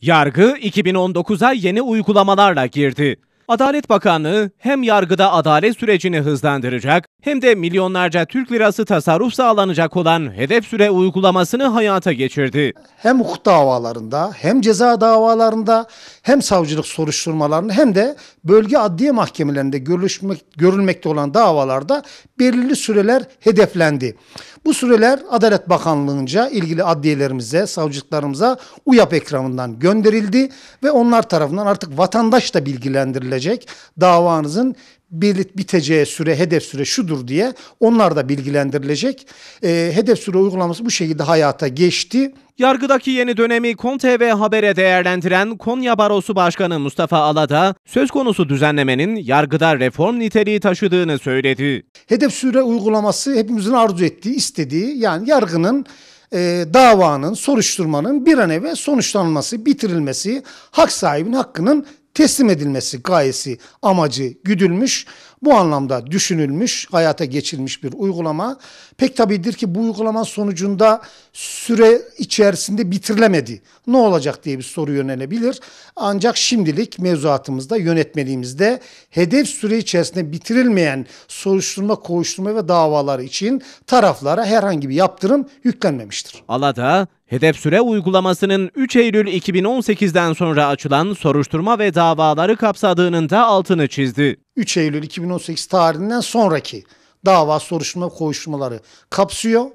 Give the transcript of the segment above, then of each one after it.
Yargı 2019'a yeni uygulamalarla girdi. Adalet Bakanlığı hem yargıda adalet sürecini hızlandıracak hem de milyonlarca Türk lirası tasarruf sağlanacak olan hedef süre uygulamasını hayata geçirdi. Hem hukuk davalarında hem ceza davalarında hem savcılık soruşturmalarında hem de bölge adliye mahkemelerinde görülmek, görülmekte olan davalarda belirli süreler hedeflendi. Bu süreler Adalet Bakanlığı'nca ilgili adliyelerimize, savcılıklarımıza UYAP ekranından gönderildi ve onlar tarafından artık vatandaş da bilgilendirilecek davanızın biteceği süre, hedef süre şudur diye onlar da bilgilendirilecek. E, hedef süre uygulaması bu şekilde hayata geçti. Yargıdaki yeni dönemi Konte ve Haber'e değerlendiren Konya Barosu Başkanı Mustafa Alada, söz konusu düzenlemenin yargıda reform niteliği taşıdığını söyledi. Hedef süre uygulaması hepimizin arzu ettiği, istediği yani yargının e, davanın, soruşturmanın bir an evvel sonuçlanması, bitirilmesi, hak sahibinin hakkının teslim edilmesi gayesi, amacı güdülmüş. Bu anlamda düşünülmüş, hayata geçirilmiş bir uygulama. Pek tabidir ki bu uygulama sonucunda süre içerisinde bitirilemedi. Ne olacak diye bir soru yönelebilir. Ancak şimdilik mevzuatımızda, yönetmeliğimizde hedef süre içerisinde bitirilmeyen soruşturma, koğuşturma ve davalar için taraflara herhangi bir yaptırım yüklenmemiştir. Alada Hedef süre uygulamasının 3 Eylül 2018'den sonra açılan soruşturma ve davaları kapsadığının da altını çizdi. 3 Eylül 2018 tarihinden sonraki dava soruşturma koşturmaları kapsıyor.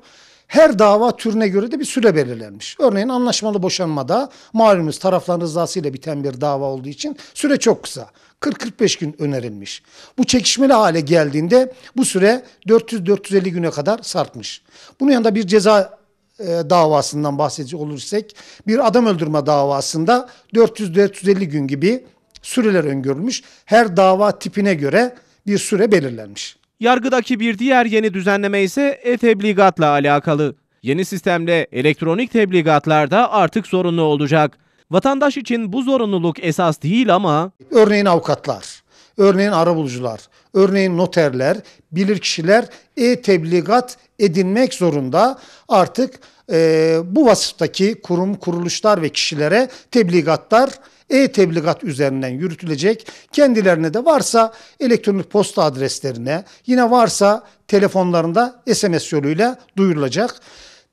Her dava türüne göre de bir süre belirlenmiş. Örneğin anlaşmalı boşanmada malumunuz tarafların rızasıyla biten bir dava olduğu için süre çok kısa. 40-45 gün önerilmiş. Bu çekişmeli hale geldiğinde bu süre 400-450 güne kadar sartmış. Bunun yanında bir ceza e, davasından bahsedecek olursak bir adam öldürme davasında 400-450 gün gibi süreler öngörülmüş. Her dava tipine göre bir süre belirlenmiş. Yargıdaki bir diğer yeni düzenleme ise e-tebligatla alakalı. Yeni sistemle elektronik tebligatlar da artık zorunlu olacak. Vatandaş için bu zorunluluk esas değil ama... Örneğin avukatlar, Örneğin arabulucular, örneğin noterler, bilirkişiler e-tebligat edinmek zorunda artık e, bu vasıftaki kurum, kuruluşlar ve kişilere tebligatlar e-tebligat üzerinden yürütülecek. Kendilerine de varsa elektronik posta adreslerine, yine varsa telefonlarında SMS yoluyla duyurulacak.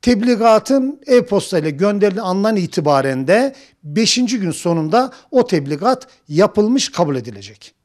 Tebligatın e-posta ile gönderilen andan itibaren de 5. gün sonunda o tebligat yapılmış kabul edilecek.